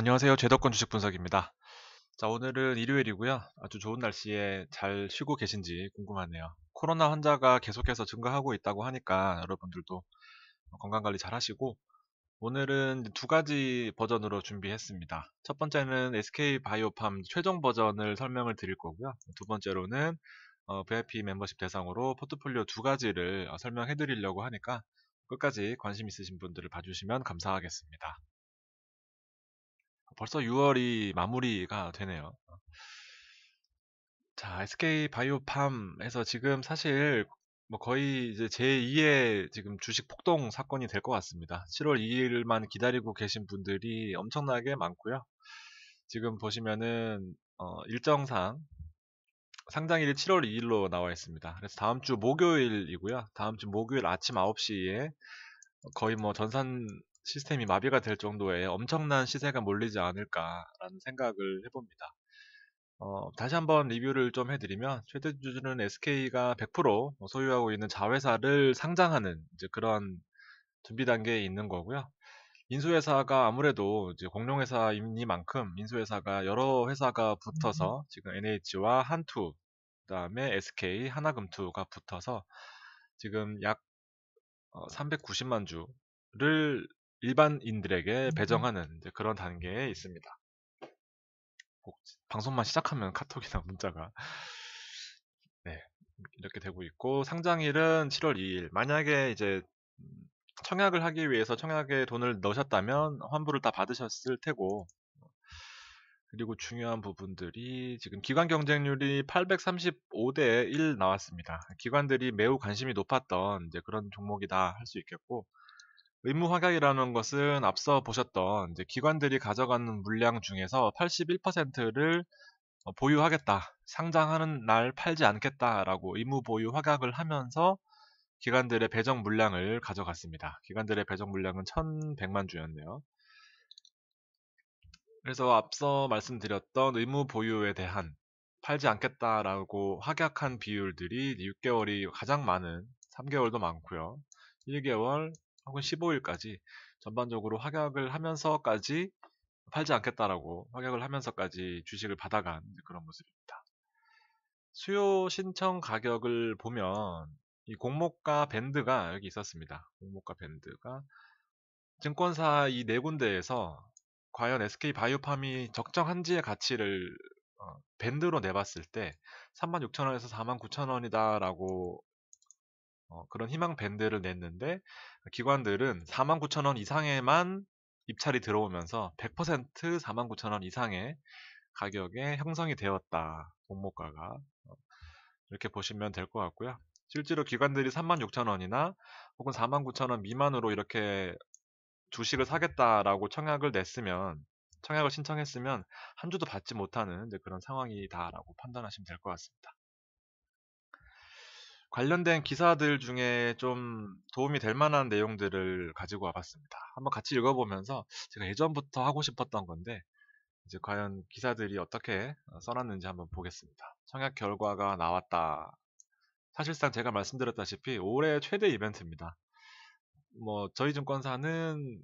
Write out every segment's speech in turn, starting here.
안녕하세요. 제덕권 주식 분석입니다. 자, 오늘은 일요일이고요. 아주 좋은 날씨에 잘 쉬고 계신지 궁금하네요. 코로나 환자가 계속해서 증가하고 있다고 하니까 여러분들도 건강 관리 잘 하시고 오늘은 두 가지 버전으로 준비했습니다. 첫 번째는 SK 바이오팜 최종 버전을 설명을 드릴 거고요. 두 번째로는 어, VIP 멤버십 대상으로 포트폴리오 두 가지를 어, 설명해 드리려고 하니까 끝까지 관심 있으신 분들을 봐주시면 감사하겠습니다. 벌써 6월이 마무리가 되네요. 자, SK 바이오팜에서 지금 사실 뭐 거의 이제 제2의 지금 주식 폭동 사건이 될 것 같습니다. 7월 2일만 기다리고 계신 분들이 엄청나게 많고요. 지금 보시면은 어, 일정상 상장일이 7월 2일로 나와 있습니다. 그래서 다음 주 목요일이고요. 다음 주 목요일 아침 9시에 거의 뭐 전산 시스템이 마비가 될 정도의 엄청난 시세가 몰리지 않을까라는 생각을 해봅니다. 어, 다시 한번 리뷰를 좀 해드리면 최대주주는 SK가 100% 뭐 소유하고 있는 자회사를 상장하는 그런 준비 단계에 있는 거고요. 인수회사가 아무래도 공룡회사이니만큼 인수회사가 여러 회사가 붙어서 음. 지금 NH와 한투, 그다음에 SK, 하나금투가 붙어서 지금 약 390만 어, 주를 일반인들에게 배정하는 그런 단계에 있습니다. 방송만 시작하면 카톡이나 문자가 네, 이렇게 되고 있고 상장일은 7월 2일. 만약에 이제 청약을 하기 위해서 청약에 돈을 넣으셨다면 환불을 다 받으셨을 테고 그리고 중요한 부분들이 지금 기관 경쟁률이 835대 1 나왔습니다. 기관들이 매우 관심이 높았던 이제 그런 종목이다 할 수 있겠고 의무 확약이라는 것은 앞서 보셨던 기관들이 가져가는 물량 중에서 81%를 어, 보유하겠다, 상장하는 날 팔지 않겠다라고 의무 보유 확약을 하면서 기관들의 배정 물량을 가져갔습니다. 기관들의 배정 물량은 1,100만 주였네요. 그래서 앞서 말씀드렸던 의무 보유에 대한 팔지 않겠다라고 확약한 비율들이 6개월이 가장 많은, 3개월도 많고요. 1개월, 혹은 15일까지 전반적으로 확약을 하면서까지 팔지 않겠다라고 확약을 하면서까지 주식을 받아간 그런 모습입니다. 수요 신청 가격을 보면 이 공모가 밴드가 여기 있었습니다. 공모가 밴드가 증권사 이 네 군데에서 과연 SK 바이오팜이 적정한지의 가치를 어, 밴드로 내봤을 때 36,000원에서 49,000원이다라고 어, 그런 희망 밴드를 냈는데 기관들은 49,000원 이상에만 입찰이 들어오면서 100% 49,000원 이상의 가격에 형성이 되었다. 공모가가 어, 이렇게 보시면 될 것 같고요. 실제로 기관들이 36,000원이나 혹은 49,000원 미만으로 이렇게 주식을 사겠다라고 청약을 냈으면 청약을 신청했으면 한 주도 받지 못하는 그런 상황이다라고 판단하시면 될 것 같습니다. 관련된 기사들 중에 좀 도움이 될 만한 내용들을 가지고 와봤습니다. 한번 같이 읽어보면서 제가 예전부터 하고 싶었던 건데 이제 과연 기사들이 어떻게 어, 써놨는지 한번 보겠습니다. 청약 결과가 나왔다. 사실상 제가 말씀드렸다시피 올해 최대 이벤트입니다. 뭐 저희 증권사는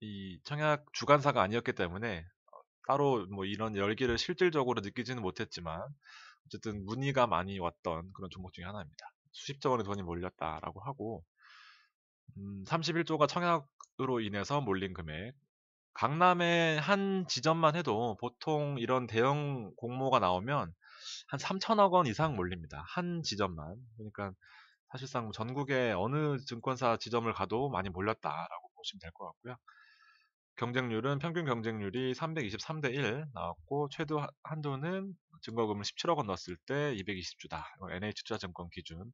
이 청약 주관사가 아니었기 때문에 어, 따로 뭐 이런 열기를 실질적으로 느끼지는 못했지만 어쨌든 문의가 많이 왔던 그런 종목 중에 하나입니다. 수십조 원의 돈이 몰렸다라고 하고 음, 31조가 청약으로 인해서 몰린 금액 강남의 한 지점만 해도 보통 이런 대형 공모가 나오면 한 3천억 원 이상 몰립니다. 한 지점만. 그러니까 사실상 전국의 어느 증권사 지점을 가도 많이 몰렸다라고 보시면 될 것 같고요. 경쟁률은 평균 경쟁률이 323대 1 나왔고 최대 한도는 증거금을 17억 원 넣었을 때 220주다. NH투자증권 기준.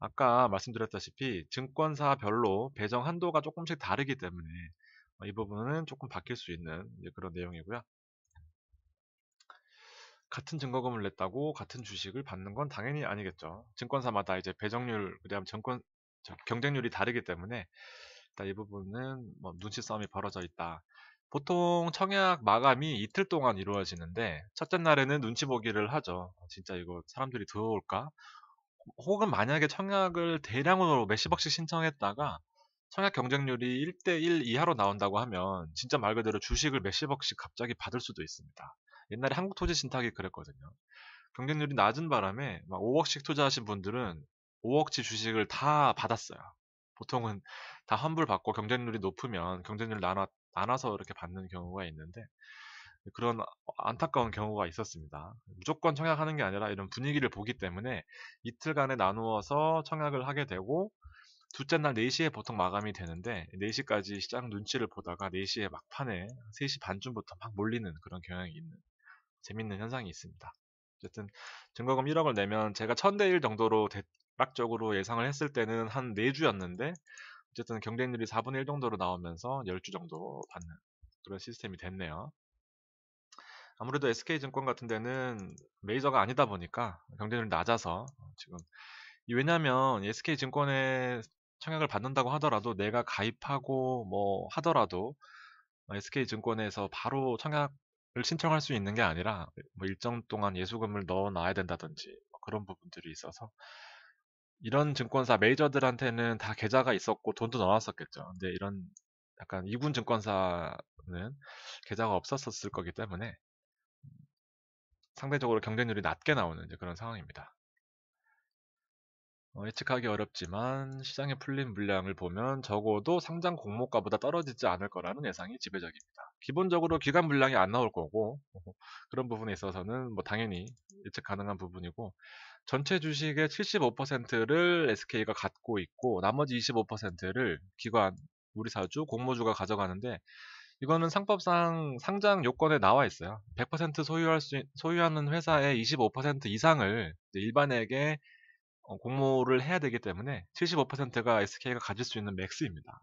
아까 말씀드렸다시피 증권사별로 배정 한도가 조금씩 다르기 때문에 어, 이 부분은 조금 바뀔 수 있는 예, 그런 내용이고요. 같은 증거금을 냈다고 같은 주식을 받는 건 당연히 아니겠죠. 증권사마다 이제 배정률, 그다음 증권 경쟁률이 다르기 때문에 이 부분은 뭐 눈치 싸움이 벌어져 있다. 보통 청약 마감이 이틀 동안 이루어지는데 첫째 날에는 눈치 보기를 하죠. 어, 진짜 이거 사람들이 들어올까? 혹은 만약에 청약을 대량으로 몇십억씩 신청했다가 청약 경쟁률이 1대1 이하로 나온다고 하면 진짜 말 그대로 주식을 몇십억씩 갑자기 받을 수도 있습니다. 옛날에 한국토지신탁이 그랬거든요. 경쟁률이 낮은 바람에 막 5억씩 투자하신 분들은 5억치 주식을 다 받았어요. 보통은 다 환불받고 경쟁률이 높으면 경쟁률 나눠 않아서 이렇게 받는 경우가 있는데 그런 안타까운 경우가 있었습니다. 무조건 청약하는 게 아니라 이런 분위기를 보기 때문에 이틀간에 나누어서 청약을 하게 되고 둘째 날 4시에 보통 마감이 되는데 4시까지 시장 눈치를 보다가 4시에 막판에 3시 반쯤부터 막 몰리는 그런 경향이 있는 재밌는 현상이 있습니다. 어쨌든 증거금 1억을 내면 제가 1000대 1 정도로 대략적으로 예상을 했을 때는 한 4주였는데 어쨌든 경쟁률이 4분의 1 정도로 나오면서 10주 정도 받는 그런 시스템이 됐네요. 아무래도 SK증권 같은 데는 메이저가 아니다 보니까 경쟁률이 낮아서 어, 지금 왜냐하면 SK증권에 청약을 받는다고 하더라도 내가 가입하고 뭐 하더라도 SK증권에서 바로 청약을 신청할 수 있는 게 아니라 뭐 일정 동안 예수금을 넣어놔야 된다든지 뭐 그런 부분들이 있어서 이런 증권사 메이저들한테는 다 계좌가 있었고 돈도 넣어놨었겠죠. 근데 이런 약간 이군 증권사는 계좌가 없었었을 거기 때문에 상대적으로 경쟁률이 낮게 나오는 그런 상황입니다. 어, 예측하기 어렵지만 시장에 풀린 물량을 보면 적어도 상장 공모가보다 떨어지지 않을 거라는 예상이 지배적입니다. 기본적으로 기간 물량이 안 나올 거고 그런 부분에 있어서는 뭐 당연히 예측 가능한 부분이고 전체 주식의 75%를 SK가 갖고 있고 나머지 25%를 기관 우리 사주 공모주가 가져가는데 이거는 상법상 상장 요건에 나와 있어요. 100% 소유할 수 소유하는 회사의 25% 이상을 일반에게 어, 공모를 해야 되기 때문에 75%가 SK가 가질 수 있는 맥스입니다.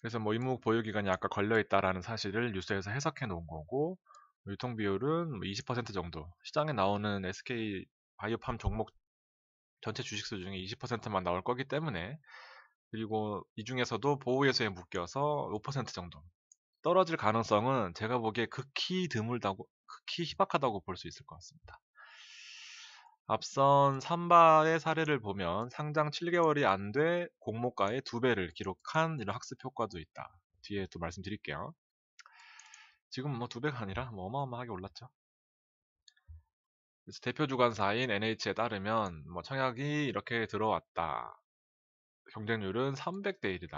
그래서 뭐임무 보유기간이 아까 걸려있다라는 사실을 뉴스에서 해석해 놓은 거고 뭐 유통 비율은 20% 뭐 정도 시장에 나오는 SK 바이오팜 종목 전체 주식수 중에 20%만 나올 거기 때문에 그리고 이 중에서도 보호예수에 묶여서 5% 정도 떨어질 가능성은 제가 보기에 극히 드물다고 극히 희박하다고 볼 수 있을 것 같습니다. 앞선 삼바의 사례를 보면 상장 7개월이 안 돼 공모가의 2배를 기록한 이런 학습 효과도 있다. 뒤에 또 말씀드릴게요. 지금 뭐 두배가 아니라 뭐 어마어마하게 올랐죠. 그래서 대표 주관사인 NH에 따르면 뭐 청약이 이렇게 들어왔다. 경쟁률은 300대 1이다.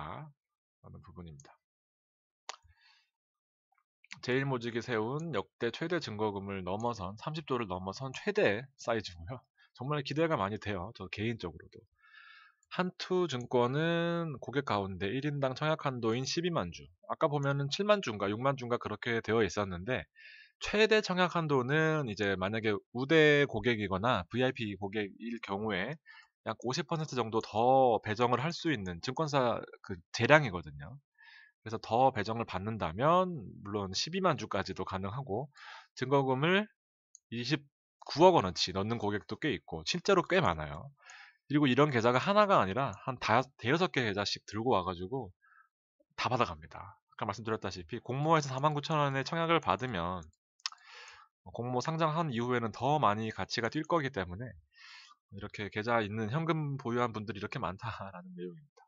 라는 부분입니다. 제일모직이 세운 역대 최대 증거금을 넘어선 30조를 넘어선 최대 사이즈고요. 정말 기대가 많이 돼요. 저 개인적으로도. 한투 증권은 고객 가운데 1인당 청약 한도인 12만 주. 아까 보면은 7만 주인가 6만 주인가 그렇게 되어 있었는데 최대 청약 한도는 이제 만약에 우대 고객이거나 VIP 고객일 경우에 약 50% 정도 더 배정을 할 수 있는 증권사 그 재량이거든요. 그래서 더 배정을 받는다면 물론 12만 주까지도 가능하고 증거금을 29억 원어치 넣는 고객도 꽤 있고 실제로 꽤 많아요. 그리고 이런 계좌가 하나가 아니라 한 다, 대여섯 개 계좌씩 들고 와가지고 다 받아갑니다. 아까 말씀드렸다시피 공모에서 49,000원의 청약을 받으면 공모 상장한 이후에는 더 많이 가치가 뛸 거기 때문에 이렇게 계좌 있는 현금 보유한 분들이 이렇게 많다라는 내용입니다.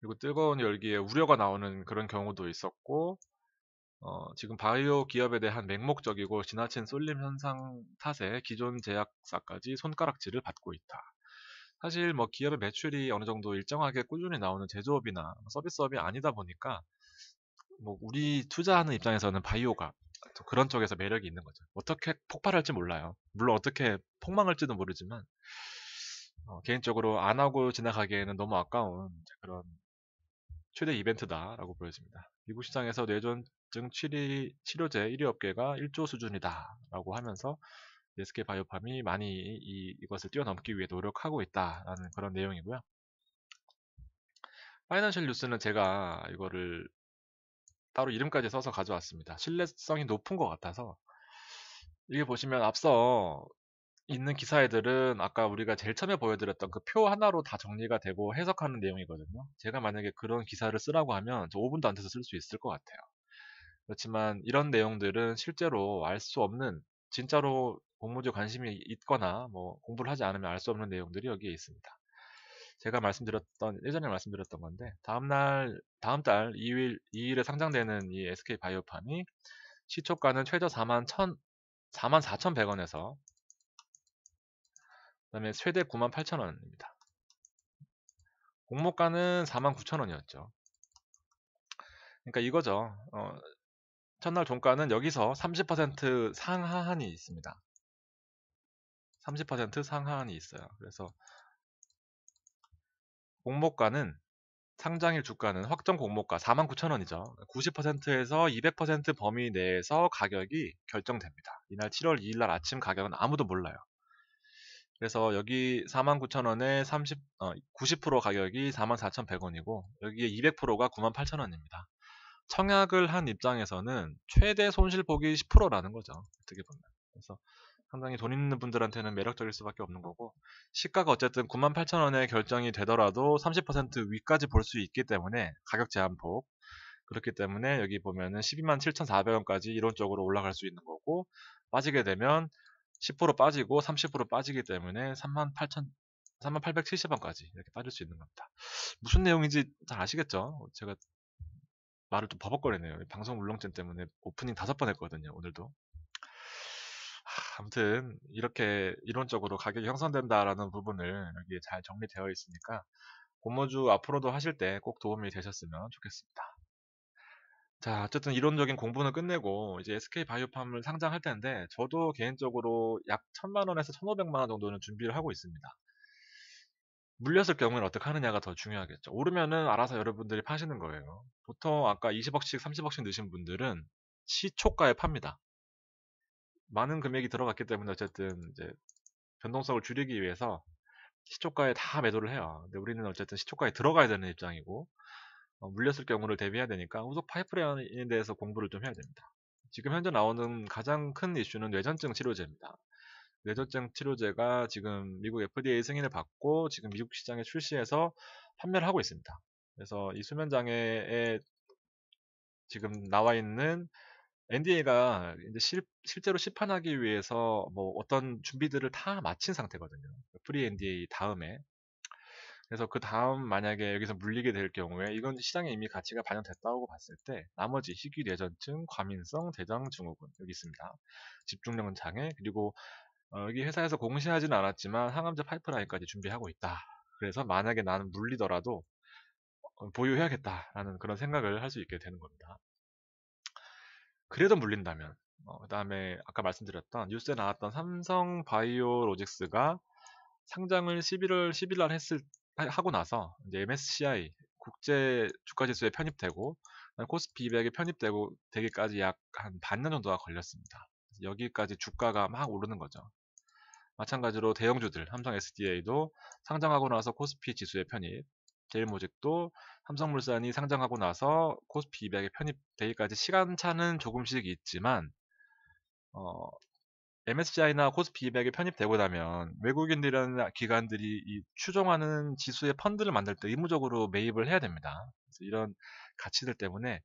그리고 뜨거운 열기에 우려가 나오는 그런 경우도 있었고 어, 지금 바이오 기업에 대한 맹목적이고 지나친 쏠림 현상 탓에 기존 제약사까지 손가락질을 받고 있다. 사실 뭐 기업의 매출이 어느 정도 일정하게 꾸준히 나오는 제조업이나 뭐 서비스업이 아니다 보니까 뭐 우리 투자하는 입장에서는 바이오가 그런 쪽에서 매력이 있는 거죠. 어떻게 폭발할지 몰라요. 물론 어떻게 폭망할지도 모르지만 어, 개인적으로 안 하고 지나가기에는 너무 아까운 그런 최대 이벤트다라고 보여집니다. 미국 시장에서 뇌전증 치리, 치료제 1위 업계가 1조 수준이다라고 하면서 SK 바이오팜이 많이 이, 이것을 뛰어넘기 위해 노력하고 있다라는 그런 내용이고요. 파이낸셜 뉴스는 제가 이거를 따로 이름까지 써서 가져왔습니다. 신뢰성이 높은 것 같아서 이게 보시면 앞서 있는 기사애들은 아까 우리가 제일 처음에 보여드렸던 그 표 하나로 다 정리가 되고 해석하는 내용이거든요. 제가 만약에 그런 기사를 쓰라고 하면 5분도 안 돼서 쓸 수 있을 것 같아요. 그렇지만 이런 내용들은 실제로 알 수 없는 진짜로 공무주 관심이 있거나 뭐 공부를 하지 않으면 알 수 없는 내용들이 여기에 있습니다. 제가 말씀드렸던 예전에 말씀드렸던 건데 다음 날 다음 달 2일 2일에 상장되는 이 SK 바이오팜이 시초가는 최저 4만 1 4만 4,100원에서 그 다음에 최대 98,000원입니다. 공모가는 49,000원이었죠. 그러니까 이거죠. 어, 첫날 종가는 여기서 30% 상하한이 있습니다. 30% 상하한이 있어요. 그래서 공모가는 상장일 주가는 확정 공모가 49,000원이죠. 90%에서 200% 범위 내에서 가격이 결정됩니다. 이날 7월 2일 날 아침 가격은 아무도 몰라요. 그래서 여기 49,000원에 30, 어, 90% 가격이 44,100원이고 여기에 200%가 98,000원입니다. 청약을 한 입장에서는 최대 손실 보기 10%라는 거죠. 어떻게 보면. 그래서 상당히 돈 있는 분들한테는 매력적일 수밖에 없는 거고 시가가 어쨌든 98,000원에 결정이 되더라도 30% 위까지 볼 수 있기 때문에 가격 제한폭 그렇기 때문에 여기 보면은 127,400원까지 이론적으로 올라갈 수 있는 거고 빠지게 되면 10% 빠지고 30% 빠지기 때문에 38,000 38,870원까지 이렇게 빠질 수 있는 겁니다. 무슨 내용인지 잘 아시겠죠? 제가 말을 좀 버벅거리네요. 방송 울렁증 때문에 오프닝 다섯 번 했거든요. 오늘도. 아무튼 이렇게 이론적으로 가격이 형성된다라는 부분을 여기 잘 정리되어 있으니까 고모주 앞으로도 하실 때 꼭 도움이 되셨으면 좋겠습니다. 자, 어쨌든 이론적인 공부는 끝내고 이제 SK 바이오팜을 상장할 텐데 저도 개인적으로 약1 천만 원에서 1 5 0 0만원 정도는 준비를 하고 있습니다. 물렸을 경우에는 어떻게 하느냐가 더 중요하겠죠. 오르면은 알아서 여러분들이 파시는 거예요. 보통 아까 20억씩, 30억씩 넣으신 분들은 시초가에 팝니다. 많은 금액이 들어갔기 때문에 어쨌든 이제 변동성을 줄이기 위해서 시초가에 다 매도를 해요. 근데 우리는 어쨌든 시초가에 들어가야 되는 입장이고 어, 물렸을 경우를 대비해야 되니까 후속 파이프라인에 대해서 공부를 좀 해야 됩니다. 지금 현재 나오는 가장 큰 이슈는 뇌전증 치료제입니다. 뇌전증 치료제가 지금 미국 FDA 승인을 받고 지금 미국 시장에 출시해서 판매를 하고 있습니다. 그래서 이 수면장애에 지금 나와 있는 NDA가 이제 실, 실제로 시판하기 위해서 뭐 어떤 준비들을 다 마친 상태거든요. 프리 NDA 다음에 그래서 그 다음 만약에 여기서 물리게 될 경우에 이건 시장에 이미 가치가 반영됐다고 봤을 때 나머지 희귀뇌전증, 과민성, 대장증후군 여기 있습니다. 집중력 장애 그리고 어, 여기 회사에서 공시하지는 않았지만 항암제 파이프라인까지 준비하고 있다. 그래서 만약에 나는 물리더라도 어, 보유해야겠다라는 그런 생각을 할 수 있게 되는 겁니다. 그래도 물린다면 어, 그 다음에 아까 말씀드렸던 뉴스에 나왔던 삼성 바이오로직스가 상장을 11월 10일 날 했을 하고 나서 이제 MSCI 국제 주가지수에 편입되고 코스피 200에 편입되고 되기까지 약 한 반년 정도가 걸렸습니다. 여기까지 주가가 막 오르는 거죠. 마찬가지로 대형주들 삼성 SDA도 상장하고 나서 코스피 지수에 편입, 제일모직도 삼성물산이 상장하고 나서 코스피 200에 편입되기까지 시간차는 조금씩 있지만 어, MSCI나 코스피 200에 편입되고 나면 외국인들이라는 기관들이 이 추종하는 지수의 펀드를 만들 때 의무적으로 매입을 해야 됩니다. 이런 가치들 때문에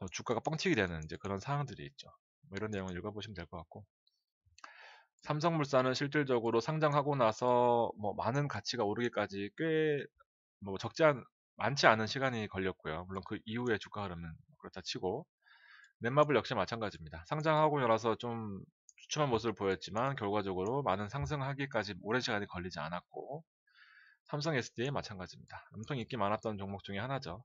어, 주가가 뻥튀기 되는 이제 그런 상황들이 있죠. 뭐 이런 내용을 읽어보시면 될 것 같고. 삼성물산은 실질적으로 상장하고 나서 뭐 많은 가치가 오르기까지 꽤뭐 적지 않, 많지 않은 시간이 걸렸고요. 물론 그 이후에 주가 흐름은 그렇다 치고 넷마블 역시 마찬가지입니다. 상장하고 나서 좀 주춤한 모습을 보였지만 결과적으로 많은 상승하기까지 오랜 시간이 걸리지 않았고 삼성 SDA 마찬가지입니다. 엄청 인기 많았던 종목 중에 하나죠.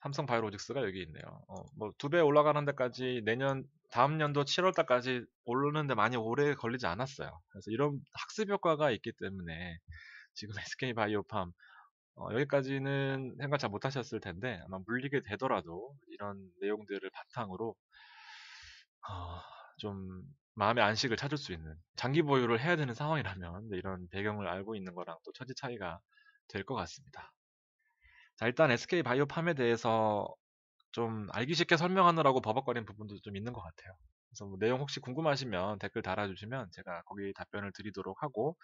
삼성 바이오로직스가 여기 있네요. 어, 뭐두 배 올라가는 데까지 내년 다음 년도 7월 달까지 오르는데 많이 오래 걸리지 않았어요. 그래서 이런 학습 효과가 있기 때문에 지금 SK 바이오팜 어, 여기까지는 생각 잘 못하셨을 텐데 아마 물리게 되더라도 이런 내용들을 바탕으로 아좀 마음의 안식을 찾을 수 있는 장기 보유를 해야 되는 상황이라면 네, 이런 배경을 알고 있는 거랑 또 천지 차이가 될 것 같습니다. 자, 일단 SK 바이오팜에 대해서 좀 알기 쉽게 설명하느라고 버벅거리는 부분도 좀 있는 것 같아요. 그래서 뭐 내용 혹시 궁금하시면 댓글 달아주시면 제가 거기 답변을 드리도록 하고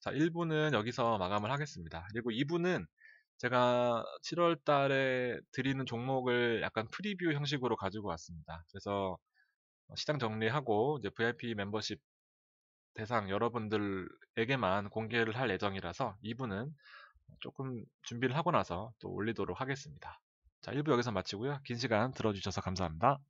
자 1부는 여기서 마감을 하겠습니다. 그리고 2부는 제가 7월 달에 드리는 종목을 약간 프리뷰 형식으로 가지고 왔습니다. 그래서 어, 시장 정리하고 이제 VIP 멤버십 대상 여러분들에게만 공개를 할 예정이라서 2부는 조금 준비를 하고 나서 또 올리도록 하겠습니다. 자, 1부 여기서 마치고요. 긴 시간 들어주셔서 감사합니다.